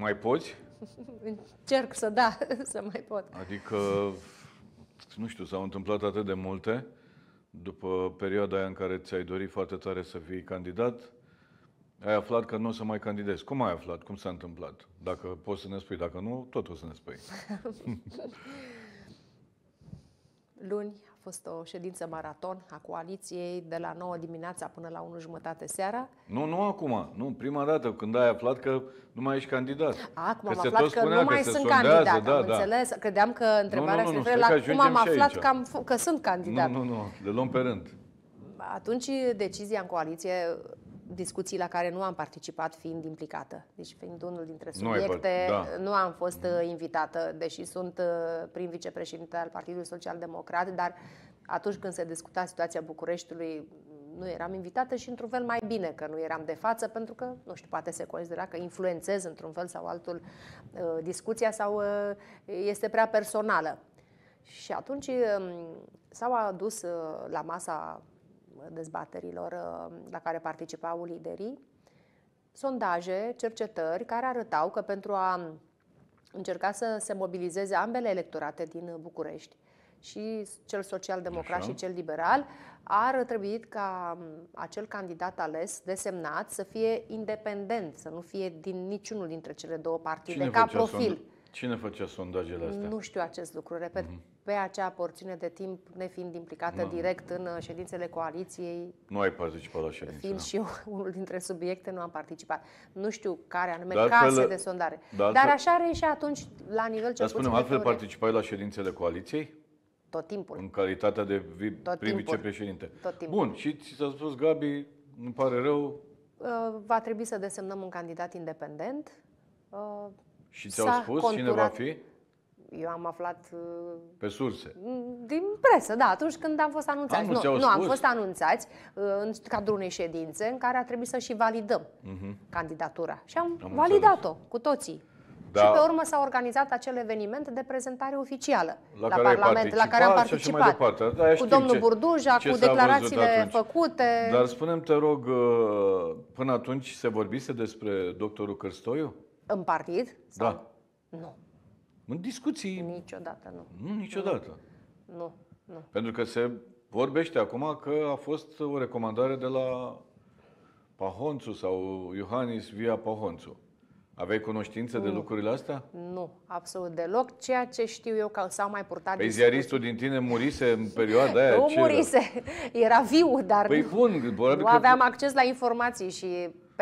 Mai poți? Încerc să da, să mai pot. Adică, nu știu, s-au întâmplat atât de multe după perioada aia în care ți-ai dorit foarte tare să fii candidat, ai aflat că nu o să mai candidezi. Cum ai aflat? Cum s-a întâmplat? Dacă poți să ne spui, dacă nu, tot o să ne spui. Luni a fost o ședință maraton a coaliției de la 9 dimineața până la 1 jumătate seara. Nu, nu acum. Nu, prima dată când ai aflat că nu mai ești candidat. acum că am aflat că nu mai că sunt candidat, da, am da. înțeles. Credeam că întrebarea nu, nu, nu, se referă la cum am aflat că, am, că sunt candidat. Nu, nu, nu, le luăm pe rând. Atunci decizia în coaliție discuții la care nu am participat fiind implicată. Deci fiind unul dintre subiecte, Noi, da. nu am fost mm. invitată, deși sunt uh, prim vicepreședinte al Partidului Social Democrat, dar atunci când se discuta situația Bucureștiului, nu eram invitată și într-un fel mai bine că nu eram de față, pentru că, nu știu, poate se considera că influențez într-un fel sau altul uh, discuția sau este prea personală. Și atunci um, s-au adus la masa dezbaterilor uh, la care participau liderii, sondaje, cercetări care arătau că pentru a încerca să se mobilizeze ambele electorate din București, și cel social-democrat și cel liberal, ar trebui ca um, acel candidat ales, desemnat, să fie independent, să nu fie din niciunul dintre cele două partide, Cine ca profil. Sonda? Cine făcea sondajele astea? Nu știu acest lucru. Repet, uh-huh. pe acea porțiune de timp, nefiind implicată no. Da. direct în uh, ședințele coaliției. Nu ai participat la ședințe. Fiind da. și eu unul dintre subiecte, nu am participat. Nu știu care anume de altfel, case de sondare. De altfel, Dar așa are și atunci, la nivel cel Dar spunem, altfel teorie. participai la ședințele coaliției? Tot timpul. În calitatea de vi- prim-vicepreședinte. Tot timpul. Bun, și ți s-a spus, Gabi, îmi pare rău. Uh, va trebui să desemnăm un candidat independent. Uh, și ți-au spus conturat... cine va fi? Eu am aflat... Uh, pe surse? Din presă, da, atunci când am fost anunțați. Am, nu, nu, am fost anunțați uh, în cadrul unei ședințe în care a trebuit să și validăm uh-huh. candidatura. Și am, am validat-o cu toții. Da. Și pe urmă s-a organizat acel eveniment de prezentare oficială la, la Parlament, la care am participat. Și mai Da, cu domnul ce, Burduja, ce cu declarațiile făcute. Dar spunem te rog, uh, până atunci se vorbise despre doctorul Cărstoiu? În partid? Sau? Da. Nu. În discuții? Niciodată nu. Nu, niciodată. Nu. nu, nu. Pentru că se vorbește acum că a fost o recomandare de la Pahonțu sau Iohannis via Pahonțu. Aveai cunoștință nu. de lucrurile astea? Nu, absolut deloc. Ceea ce știu eu că s-au mai purtat... Păi ziaristul din tine murise în perioada aia? Nu murise, era viu, dar păi bun, nu aveam că... acces la informații și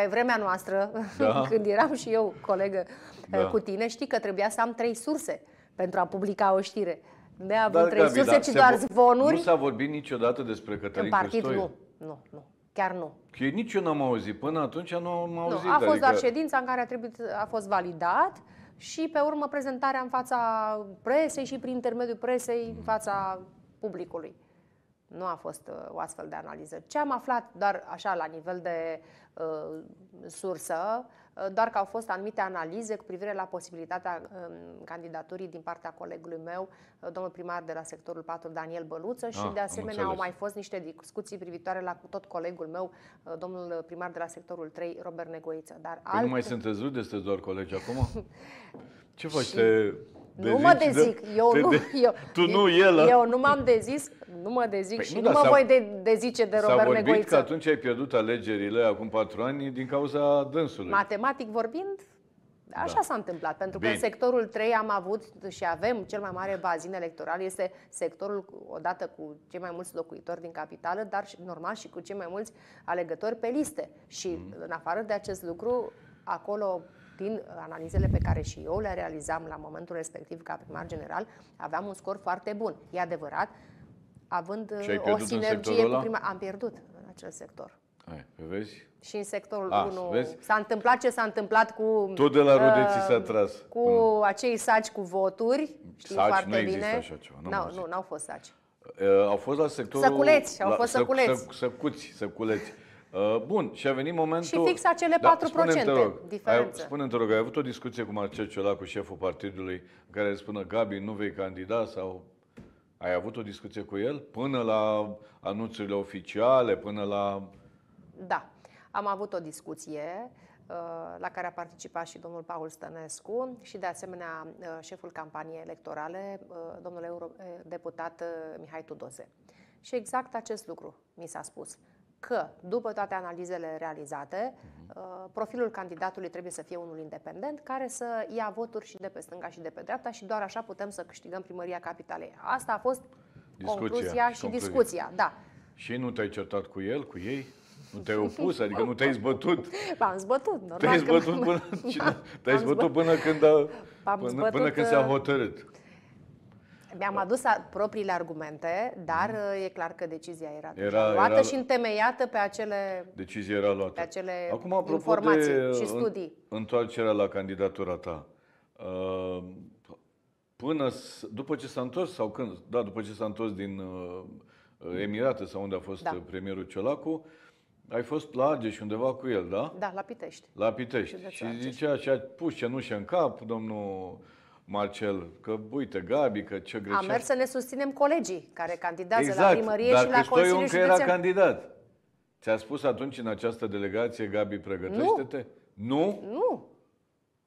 pe vremea noastră, da. când eram și eu colegă da. Eh, cu tine, știi că trebuia să am trei surse pentru a publica o știre. De a avut trei da, surse, da, ci doar zvonuri. Nu s-a vorbit niciodată despre Cătălin În partid Cristoiu. nu, nu, nu. Chiar nu. Că nici eu n-am auzit. Până atunci nu am auzit. Nu, a fost adică... doar ședința în care a, trebuit, a fost validat și pe urmă prezentarea în fața presei și prin intermediul presei în fața publicului. Nu a fost uh, o astfel de analiză. Ce am aflat doar așa la nivel de uh, sursă, uh, doar că au fost anumite analize cu privire la posibilitatea um, candidaturii din partea colegului meu, uh, domnul primar de la sectorul 4, Daniel Băluță, ah, și de asemenea au mai fost niște discuții privitoare la tot colegul meu, domnul primar de la sectorul 3, Robert Negoiță. Dar păi alt... Nu mai sunteți rude, sunteți doar colegi acum? Ce faci? Și... Te dezici, nu mă dezic, de, eu, te, nu, eu, tu nu el. eu ă? nu m-am dezis, nu mă dezic păi și nu, mă voi de, dezice de Robert Negoiță. S-a vorbit Negoiță. că atunci ai pierdut alegerile acum patru ani din cauza dânsului. Matematic vorbind, da. Așa da. s-a întâmplat, pentru Bine. că în sectorul 3 am avut și avem cel mai mare bazin electoral, este sectorul odată cu cei mai mulți locuitori din capitală, dar normal și cu cei mai mulți alegători pe liste. Și mm. în afară de acest lucru, acolo din uh, analizele pe care și eu le realizam la momentul respectiv ca primar general, aveam un scor foarte bun. E adevărat, având uh, o sinergie cu prima... Am pierdut în acel sector. Hai, vezi? Și în sectorul A, 1 vezi? s-a întâmplat ce s-a întâmplat cu... Tot de la uh, rude uh, s-a tras. Cu mm. acei saci cu voturi. Știi saci, foarte nu bine. există așa ceva. Nu, nu, nu, n-au fost saci. Uh, au fost la sectorul... Săculeți, au la, fost săculeți. Săcuți, săculeți. Uh, bun, și a venit momentul... Și fix acele 4% da, spune te rog, diferență. Spune-mi, te rog, ai avut o discuție cu Marcel Ciolacu, șeful partidului, în care spună, Gabi, nu vei candida sau... Ai avut o discuție cu el până la anunțurile oficiale, până la... Da, am avut o discuție uh, la care a participat și domnul Paul Stănescu și de asemenea uh, șeful campaniei electorale, domnul deputat Mihai Tudose. Și exact acest lucru mi s-a spus că, după toate analizele realizate, mhm. uh, profilul candidatului trebuie să fie unul independent care să ia voturi și de pe stânga și de pe dreapta și doar așa putem să câștigăm primăria capitalei. Asta a fost discuția, concluzia și concluzia. discuția, da. Și nu te-ai certat cu el, cu ei? Nu te-ai opus? Adică nu te-ai zbătut? M-am zbătut, normal. Te-ai zbătut, până, da, te-ai zbătut până când, a, până, zbătut, până când s-a uh, hotărât. Mi-am da. adus a, propriile argumente, dar mm. Uh, e clar că decizia era, era luată era, și întemeiată pe acele Decizia era luată. Pe acele Acum, informații de, și uh, studii. Întoarcerea la candidatura ta. Uh, până după ce s-a întors sau când, da, după ce s-a întors din mm. Emirate sau unde a fost da. premierul Ciolacu, ai fost la Argeș undeva cu el, da? Da, la Pitești. La Pitești. Și zicea și a pus cenușă în cap, domnul Marcel, că uite, Gabi, că ce greșeală. Am mers să ne susținem colegii care candidează exact, la primărie dar și la Consiliul încă că era candidat. Ți-a spus atunci în această delegație, Gabi, pregătește-te? Nu. Nu? Nu.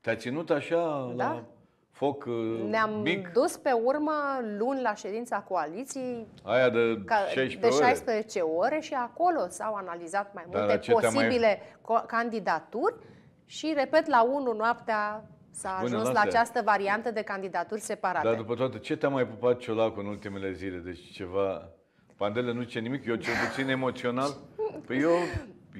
Te-a ținut așa da. la foc uh, Ne-am mic? dus pe urmă luni la ședința coaliției Aia de, ca, 16 de 16 ore. ore și acolo s-au analizat mai multe posibile mai... candidaturi și, repet, la 1 noaptea S-a ajuns Bună, la această variantă de candidaturi separate. Dar după toate, ce te-a mai pupat Ciolacu în ultimele zile? Deci ceva... Pandele nu ce nimic, eu cel puțin emoțional. Păi eu,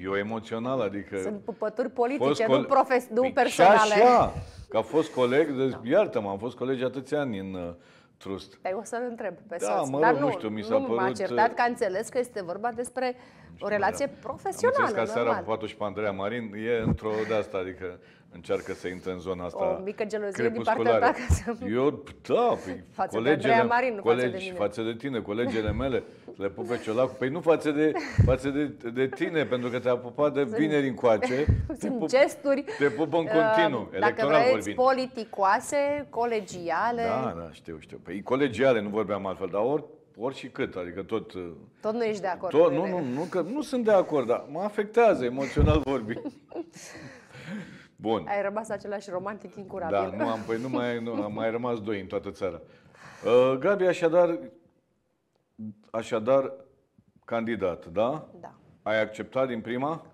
eu emoțional, adică... Sunt pupături politice, nu, profes... nu păi personale. Și așa, că a fost coleg, deci, no. Da. iartă-mă, am fost colegi atâția ani în uh, trust. Păi o să-l întreb pe da, soț. Mă Dar nu, nu știu, mi s-a nu părut... m-a certat uh, că a înțeles că este vorba despre o relație da. profesională. Am înțeles că seara pupat și pe Andreea Marin e într-o de asta, adică încearcă să intre în zona asta O mică gelozie din partea ta ca să... Eu, da, păi, față colegele, de Andreea Marin, nu colegi, față de mine. Față de tine, colegele mele, le pe ciolacul. Păi nu față de, față de, de tine, pentru că te-a pupat de vineri încoace. Sunt pup, gesturi. Te pupă în continuu, uh, electoral dacă vreți, vorbind. politicoase, colegiale. Da, da, știu, știu. Păi colegiale, nu vorbeam altfel, dar ori ori și cât, adică tot... Uh, tot nu ești de acord tot, Nu, nu, nu, că nu sunt de acord, dar mă afectează emoțional vorbind. Bun. Ai rămas același romantic incurabil. Da, nu am, păi nu mai, nu, am mai rămas doi în toată țara. Uh, Gabi, așadar, așadar, candidat, da? Da. Ai acceptat din prima?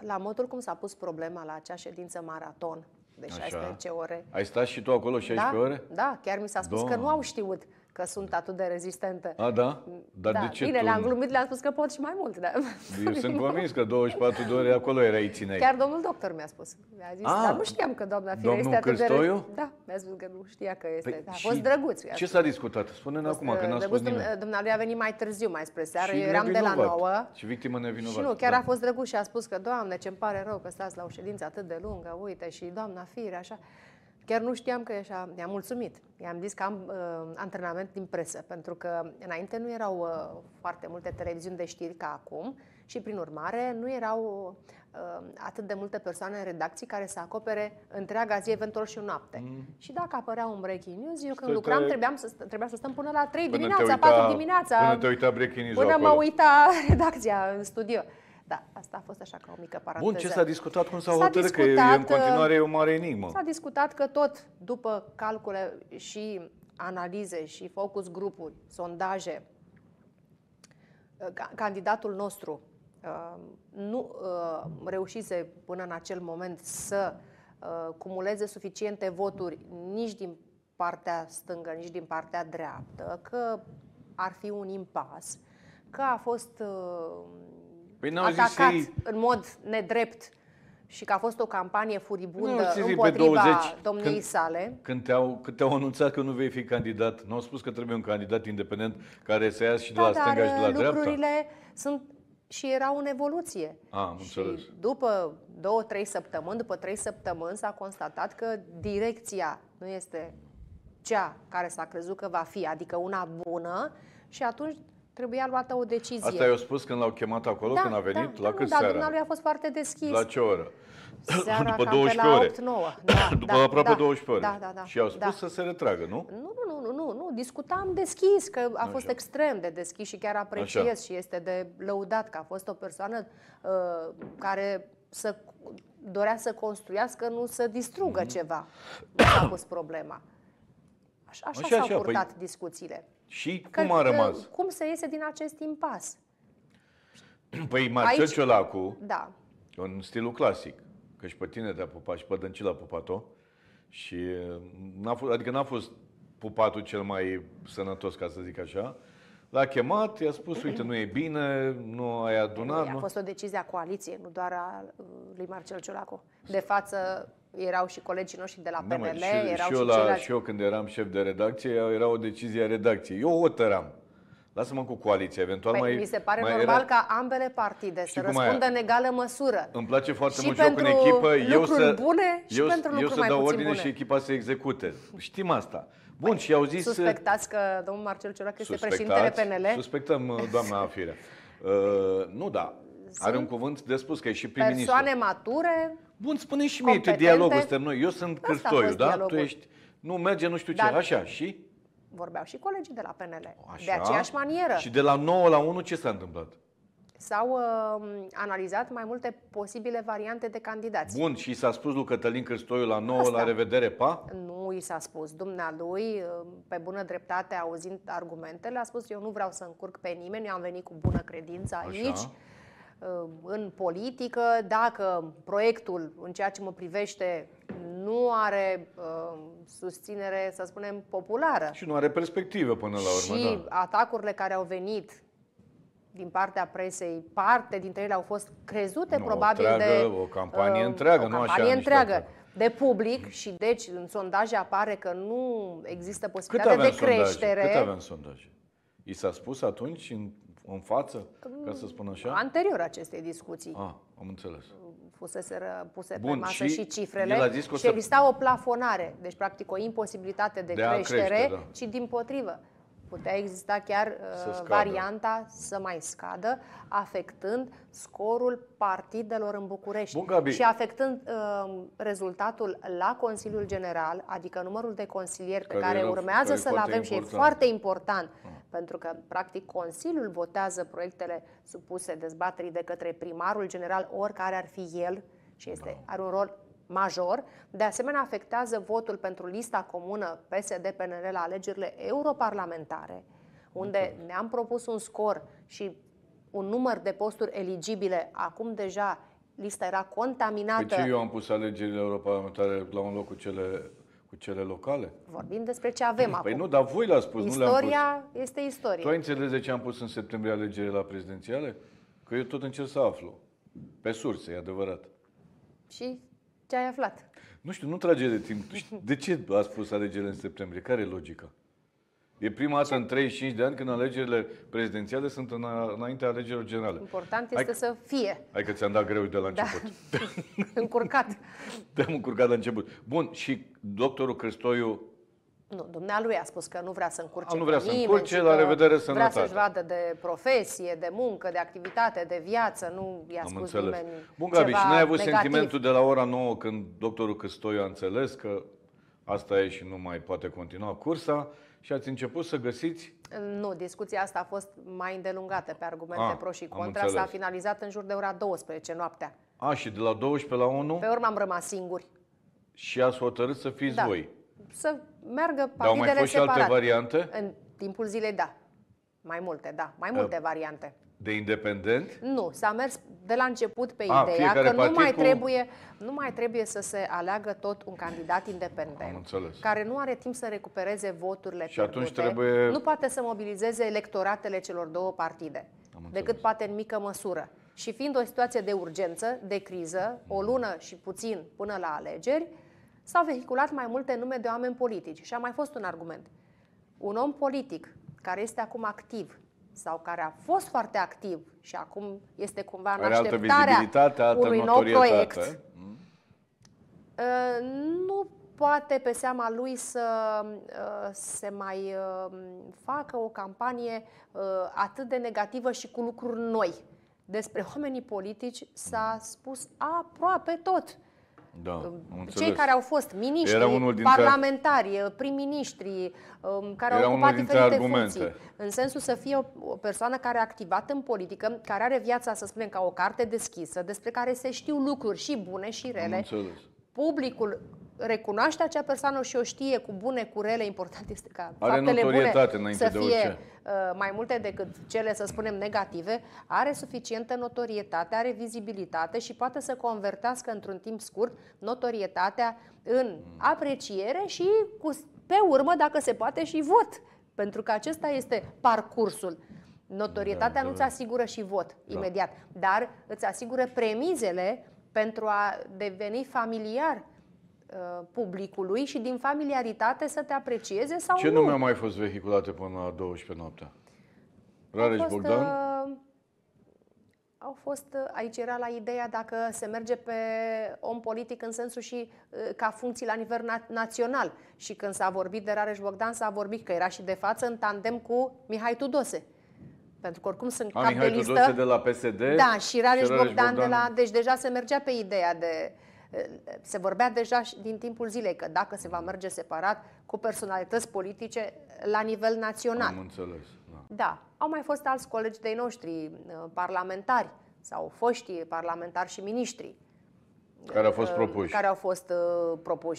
La modul cum s-a pus problema la acea ședință maraton de deci 16 Așa. ore. Ai stat și tu acolo 16 da, ore? Da, chiar mi s-a spus Doamne. că nu au știut că sunt atât de rezistente. A, da? Dar da. de ce Bine, tu... le-am glumit, le-am spus că pot și mai mult. Da. Eu sunt convins că 24 de ore acolo erai țineai. Chiar domnul doctor mi-a spus. Mi-a zis, A, dar ah, nu știam că doamna Firea este atât Cristoiu? de... Da, mi-a spus că nu știa că este. Păi, a fost drăguț. Ce s-a discutat? Spune-ne acum, că uh, n-a spus nimeni. Dumnealui a venit mai târziu, mai spre seară. Eu eram de la 9. Și victimă nevinovată. Și nu, chiar da. a fost drăguț și a spus că, doamne, ce-mi pare rău că stați la o ședință atât de lungă, uite, și doamna fire, așa. Chiar nu știam că e așa, mi am mulțumit. I-am zis că am uh, antrenament din presă, pentru că înainte nu erau uh, foarte multe televiziuni de știri ca acum și, prin urmare, nu erau uh, atât de multe persoane în redacții care să acopere întreaga zi, eventual și o noapte. Mm. Și dacă apărea un breaking news, eu când lucram trebuiam să, trebuia să stăm până la 3 până dimineața, uita, 4 dimineața, până, te uita breaking news până mă uita redacția în studio. Da, asta a fost așa ca o mică paranteză. Bun, ce s-a discutat, cum s-a hotărât, că e, în continuare e uh, o mare enigmă. S-a discutat că tot după calcule și analize și focus grupuri, sondaje, uh, candidatul nostru uh, nu reușise până în acel moment să cumuleze suficiente voturi nici din partea stângă, nici din partea dreaptă, că ar fi un impas, că a fost Bine, păi atacat zis, în mod nedrept și că a fost o campanie furibundă nu, împotriva 20, domniei când, sale. Când te-au, când te-au anunțat că nu vei fi candidat, nu au spus că trebuie un candidat independent care să iasă și da, de la stânga și de la lucrurile uh, dreapta? lucrurile sunt și erau în evoluție. A, ah, am și înțeles. după două, trei săptămâni, după trei săptămâni s-a constatat că direcția nu este cea care s-a crezut că va fi, adică una bună și atunci trebuia luată o decizie. Asta i-au spus când l-au chemat acolo, da, când a venit? Da, la da, cât cât da, seara? dumneavoastră a fost foarte deschis. La ce oră? Seara după 12 ore. Da, după da, aproape da, 12 ore. Da, da, da, și au spus da. să se retragă, nu? Nu, nu, nu, nu, nu. Discutam deschis, că a Așa. fost extrem de deschis și chiar apreciez Așa. și este de lăudat că a fost o persoană uh, care să dorea să construiască, nu să distrugă mm-hmm. ceva. Nu a fost problema. Așa, așa, așa s-au păi purtat păi... discuțiile. Și că, cum a rămas? Că, cum să iese din acest impas? Păi Marcel Aici, Ciolacu, da. în stilul clasic, că și pe tine te-a pupat și pe Dăncil a pupat-o, și mm, n-a fost, adică n-a fost pupatul cel mai sănătos, ca să zic așa, L-a chemat, i-a spus, uite, nu e bine, nu ai adunat. A fost o decizie a coaliției, nu doar a uh, lui Marcel Ciolacu. De față erau și colegii noștri de la PNL, da, mă, și, erau și, eu la, și eu când eram șef de redacție, era o decizie a redacției. Eu tăram. Lasă-mă cu coaliția, eventual păi, mai... Mi se pare mai normal era... ca ambele partide să răspundă în egală măsură. Îmi place foarte și mult joc în echipă. Eu să, bune și eu, pentru eu să dau ordine bune. și echipa să execute. Știm asta. Bun, păi, și au zis... Uh, suspectați că domnul Marcel Ciorac este președintele PNL? Suspectăm, uh, doamna Afire, Uh, nu, da. Are un cuvânt de spus, că e și prim-ministru. Persoane mature, Bun, spune și mie tu dialogul stăm noi. Eu sunt Cârstoiu, da? Dialogul. Tu ești, nu merge, nu știu ce, Dar așa, și? Vorbeau și colegii de la PNL, așa? de aceeași manieră. Și de la 9 la 1 ce s-a întâmplat? S-au uh, analizat mai multe posibile variante de candidați. Bun, și s-a spus lui Cătălin Cârstoiu la 9, Asta. la revedere, pa? Nu i s-a spus. Dumnealui, um, pe bună dreptate, auzind argumentele, a spus eu nu vreau să încurc pe nimeni, eu am venit cu bună credință aici. Așa în politică, dacă proiectul, în ceea ce mă privește, nu are uh, susținere, să spunem, populară. Și nu are perspectivă până la urmă. Și da. atacurile care au venit din partea presei, parte dintre ele au fost crezute nu, probabil o treagă, de... o campanie uh, întreagă, o campanie nu așa întreagă. de public și deci în sondaje apare că nu există posibilitate Cât de creștere. Cât avem sondaje? I s-a spus atunci, în în față, ca să spun așa? Anterior acestei discuții. Ah, am înțeles. Fuseseră puse Bun, pe masă și, și cifrele el a zis că și exista o plafonare, deci practic o imposibilitate de, de creștere, crește, da. ci din potrivă putea exista chiar să uh, varianta să mai scadă, afectând scorul partidelor în București Bun, Gabi. și afectând uh, rezultatul la Consiliul General, adică numărul de consilieri pe care, care urmează să-l avem important. și e foarte important, uh. pentru că, practic, Consiliul votează proiectele supuse dezbaterii de către primarul general, oricare ar fi el, și este, da. are un rol major. De asemenea, afectează votul pentru lista comună PSD-PNL la alegerile europarlamentare, unde ne-am propus un scor și un număr de posturi eligibile. Acum deja lista era contaminată. Păi ce eu am pus alegerile europarlamentare la un loc cu cele cu cele locale? Vorbim despre ce avem păi acum. Păi nu, dar voi l-ați spus, istoria nu Istoria este istorie. Tu ai înțeles de ce am pus în septembrie alegerile la prezidențiale? Că eu tot încerc să aflu. Pe surse, e adevărat. Și ce ai aflat? Nu știu, nu trage de timp. De ce a spus alegerile în septembrie? Care e logica? E prima dată în 35 de ani când alegerile prezidențiale sunt în, înaintea alegerilor generale. Important hai, este să fie. Hai că ți-am dat greu de la da. început. Da. încurcat. Te-am încurcat la început. Bun, și doctorul Cristoiu nu, dumnealui a spus că nu vrea să încurce ah, nu vrea să nimeni, încurce, la revedere să Vrea să-și vadă de profesie, de muncă, de activitate, de viață, nu i-a Am spus înțeles. nimeni Bun, Gabi, și n-ai avut negativ. sentimentul de la ora 9 când doctorul Căstoiu a înțeles că asta e și nu mai poate continua cursa și ați început să găsiți... Nu, discuția asta a fost mai îndelungată pe argumente a, ah, pro și contra. S-a finalizat în jur de ora 12 noaptea. A, și de la 12 la 1? Pe urmă am rămas singuri. Și ați hotărât să fiți da. voi să meargă partidele separate. Dar au mai fost separate. și alte variante? În timpul zilei, da. Mai multe, da. Mai multe uh, variante. De independent? Nu, s-a mers de la început pe A, ah, ideea că nu mai, cu... trebuie, nu mai trebuie să se aleagă tot un candidat independent care nu are timp să recupereze voturile și pierdute, atunci trebuie... nu poate să mobilizeze electoratele celor două partide, decât poate în mică măsură. Și fiind o situație de urgență, de criză, o lună și puțin până la alegeri, S-au vehiculat mai multe nume de oameni politici și a mai fost un argument. Un om politic care este acum activ sau care a fost foarte activ și acum este cumva în altă altă unui nou proiect, hmm? ă, nu poate pe seama lui să ă, se mai ă, facă o campanie atât de negativă și cu lucruri noi. Despre oamenii politici s-a spus aproape tot. Da, Cei care au fost miniștri, Era unul dintre... parlamentari, eh, prim-ministri, um, care Era au ocupat diferite argumente. funcții. În sensul să fie o, o persoană care a activat în politică, care are viața, să spunem, ca o carte deschisă, despre care se știu lucruri și bune și rele. Publicul recunoaște acea persoană și o știe cu bune, cu rele. Important este ca are faptele bune să fie orice. Uh, mai multe decât cele, să spunem, negative. Are suficientă notorietate, are vizibilitate și poate să convertească într-un timp scurt notorietatea în apreciere și cu, pe urmă, dacă se poate, și vot. Pentru că acesta este parcursul. Notorietatea da, nu-ți da. asigură și vot da. imediat, dar îți asigură premizele pentru a deveni familiar Uh, publicului și din familiaritate să te aprecieze sau Ce nu? nume a mai fost vehiculate până la 12 noaptea? Rareș Bogdan? Uh, au fost, uh, aici era la ideea dacă se merge pe om politic în sensul și uh, ca funcții la nivel na- național. Și când s-a vorbit de Rareș Bogdan, s-a vorbit că era și de față în tandem cu Mihai Tudose. Pentru că oricum sunt a, cap Mihai de listă. Tudose de la PSD. Da, și Rareș, și Rareș Bogdan, Bogdan de la... Deci deja se mergea pe ideea de... Uh, se vorbea deja din timpul zilei că dacă se va merge separat cu personalități politice la nivel național. Am înțeles. Da. da. Au mai fost alți colegi de noștri uh, parlamentari sau foștii parlamentari și miniștri. Care au fost uh, propuși. Care au fost uh, propuși